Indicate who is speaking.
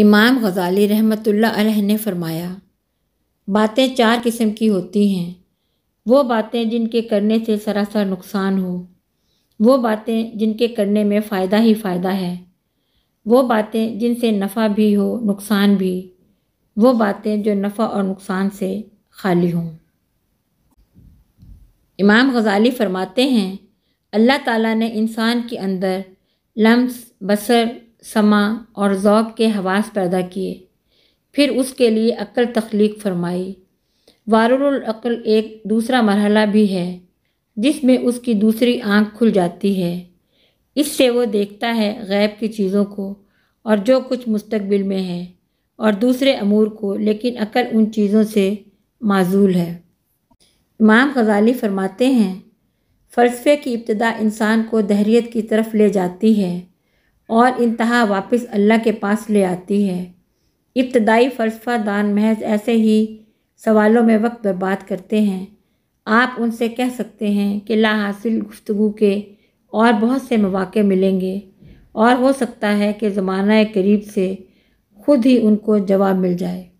Speaker 1: इमाम गज़ाली रहमत अलह ने फरमाया बातें चार किस्म की होती हैं वो बातें जिनके करने से सरासर नुकसान हो वो बातें जिनके करने में फ़ायदा ही फ़ायदा है वो बातें जिनसे नफ़ा भी हो नुकसान भी वो बातें जो नफ़ा और नुकसान से खाली हों इमाम गज़ाली फरमाते हैं अल्लाह ताला ने इंसान के अंदर लम्स बसर समा और ओक़ के हवास पैदा किए फिर उसके लिए अक्ल तख्लीक फरमाई वारुलअक़ल एक दूसरा मरहला भी है जिसमें उसकी दूसरी आंख खुल जाती है इससे वो देखता है गैब की चीज़ों को और जो कुछ मुस्तबिल में है और दूसरे अमूर को लेकिन अकल उन चीज़ों से माजूल है इमाम गजाली फरमाते हैं फ़लसफ़े की इब्तदा इंसान को दहरीत की तरफ ले जाती है और इंतहा वापस अल्लाह के पास ले आती है इब्तदाई फ़लसफ़ा दान महज ऐसे ही सवालों में वक्त बर्बाद करते हैं आप उनसे कह सकते हैं कि ला हासिल गुफ्तु के और बहुत से मौाक़े मिलेंगे और हो सकता है कि ज़माना करीब से खुद ही उनको जवाब मिल जाए